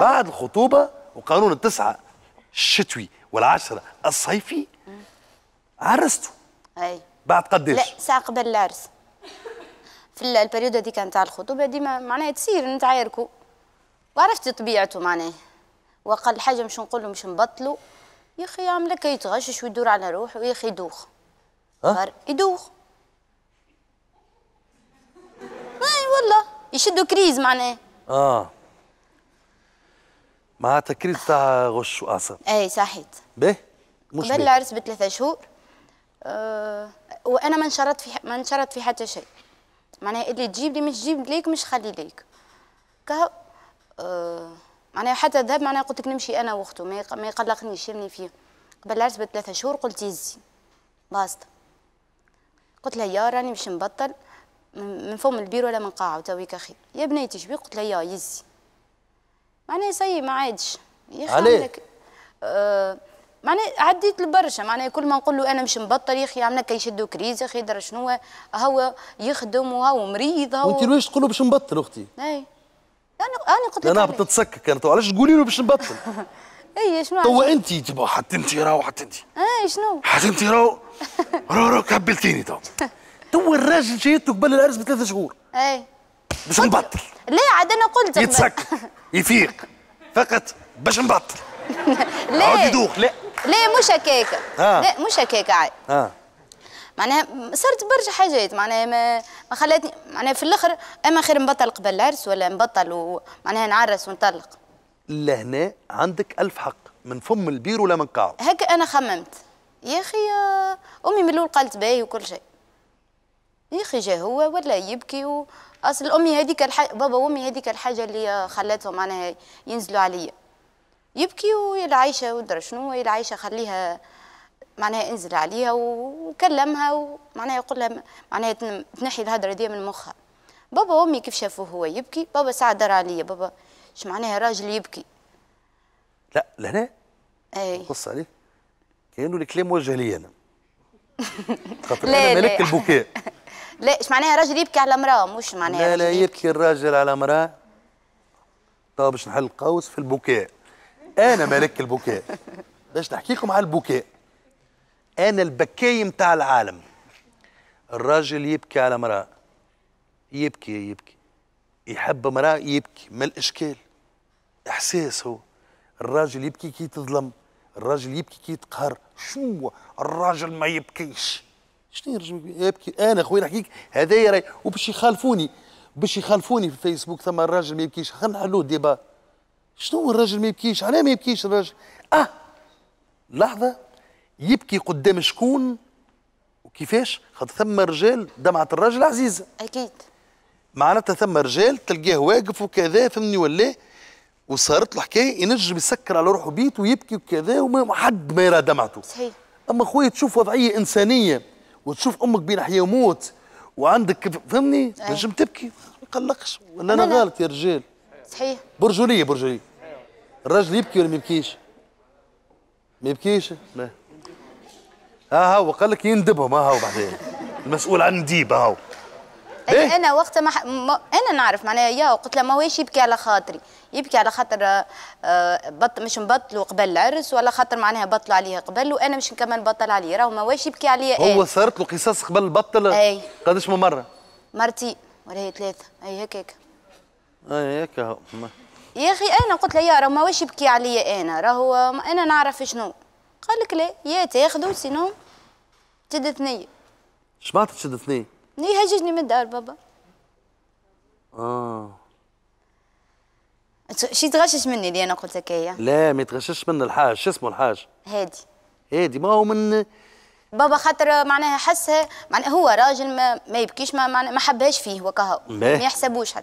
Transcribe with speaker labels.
Speaker 1: بعد الخطوبه وقانون التسعه الشتوي والعشره الصيفي عرستوا اي بعد قداش؟ لا
Speaker 2: ساعه قبل العرس في البريود هذيك نتاع الخطوبه ديما معناها تصير نتعاركوا وعرفت طبيعته معناها وقال حاجه مش نقول له مش نبطلوا يا اخي عملك يتغشش ويدور على روحه يا اخي يدوخ أه؟ يدوخ اي والله يشدوا كريز معناه
Speaker 1: اه معناتها تكريس تاع غش واعصاب اي صحيت به
Speaker 2: مش قبل العرس بثلاثة شهور أه وانا ما انشرت في ما انشرت في حتى شيء معناها اللي تجيب لي مش تجيب ليك مش خلي ليك كهو أه معناها حتى ذهب معناها قلت لك نمشي انا واخته ما يقلقنيش يرمي فيه قبل العرس بثلاثة شهور قلت يزي باسطة قلت لها يا راني باش نبطل من فم البير ولا من قاعه وتويك اخي يا بنيتي شبيك قلت لها يا يزي معناها سي ما عادش عليه آه معناها عديت لبرشا معناها كل ما نقول له انا مش مبطل يا اخي كي يشدوا كريز يا اخي درا شنو هو يخدم وهو مريض هو وانت واش
Speaker 1: تقول له باش نبطل اختي؟
Speaker 2: اي انا انا قلت لك انا
Speaker 1: بتتسكك انا علاش تقولي له باش نبطل؟
Speaker 2: اي شنو هو انت
Speaker 1: حتى انت راهو حتى انت
Speaker 2: اي شنو؟
Speaker 1: حتى انت راهو راهو كبلتيني تو
Speaker 2: تو الراجل جايته
Speaker 1: قبل العرس بثلاث شهور اي باش نبطل
Speaker 2: لا عاد انا قلت يتسك
Speaker 1: يفيق فقط باش نبطل
Speaker 2: لا عاود يدوخ لا لا مش هكاك آه. لا مش هكاك عاد آه. معناها صرت برشا حاجات معناها ما, ما خلاتني معناها في الاخر اما خير نبطل قبل العرس ولا نبطل ومعناها نعرس ونطلق
Speaker 1: لهنا عندك ألف حق من فم البير ولا من قاع
Speaker 2: هكا انا خممت يا اخي امي من الاول قالت باهي وكل شيء يا اخي جا هو ولا يبكي و... اصل امي هذيك الح... بابا وامي هذيك الحاجه اللي خلاتهم معناها ينزلوا عليا يبكي والعايشه ودرا شنو العايشه خليها معناها انزل عليها وكلمها ومعناها يقول لها معناها تنحي الهدرة دي من مخها بابا وامي كيف شافوه هو يبكي بابا ساعة دار عليا بابا اش معناها راجل يبكي لا لهنا اي
Speaker 1: قص عليه كانه الكلام موجه لي انا
Speaker 2: خاطر انا ملك
Speaker 1: البكاء
Speaker 2: لا ايش معناها راجل يبكي على امراه مش معناها لا
Speaker 1: لا يبكي الراجل على امراه طب باش نحل قوس في البكاء انا ملك البكاء باش نحكيكم على البكاء انا البكاي نتاع العالم الراجل يبكي على امراه يبكي يبكي يحب امراه يبكي ما الاشكال احساس هو الراجل يبكي كي تظلم الراجل يبكي كي تقهر شو الراجل ما يبكيش شنو يرجم يبكي إيه، انا خويا نحكيك هذايا راي وباش يخالفوني باش يخالفوني في الفيسبوك ثم الراجل ما يبكيش خلينا نحلوه الديبا شنو الراجل ما يبكيش علاه ما يبكيش الراجل اه لحظه يبكي قدام شكون وكيفاش خاطر ثم رجال دمعه الراجل عزيزه اكيد معناتها ثم رجال تلقاه واقف وكذا فهمني ولا وصارت له حكايه ينجم يسكر على روحه بيت ويبكي وكذا وما حد ما يرى دمعته صحيح اما خويا تشوف وضعيه انسانيه وتشوف امك بين حياه وموت وعندك فهمني تنجم تبكي ما تقلقش ولا انا غلط يا رجال صحيح برجوليه برجوليه الراجل يبكي ولا ما يبكيش؟ ما يبكيش؟ ما ها هو قال لك يندبهم ها هو بعدين المسؤول عن النديب ها هو
Speaker 2: إيه؟ انا وقتها ح... ما... انا نعرف معناها يا قلت له ماهوش يبكي على خاطري يبكي على خاطر آه، آه، بط مش نبطلوا قبل العرس ولا خاطر معناها بطلوا عليه قبل وانا مش نكمل بطل عليه راهو واش يبكي انا هو إيه؟
Speaker 1: صارت له قصص قبل بطل اي قداش من مره؟
Speaker 2: مرتين ولا هي ثلاثه اي هكاك
Speaker 1: اي هكا
Speaker 2: يا اخي انا قلت له يا راهو واش يبكي عليا انا راهو انا نعرف شنو قال لك لا يا تاخذوا سينو تشد ثنيه
Speaker 1: شمعت تشد ثنيه؟
Speaker 2: هججني من الدار بابا اه شي تغشش مني اللي انا قلت لك هي
Speaker 1: لا ما تغشش من الحاج شو اسمه الحاج هادي هادي ما هو
Speaker 2: من بابا خاطر معناها حسها معناها هو راجل ما, ما يبكيش ما ما حبهاش فيه وكهو ما يحسبوش حتى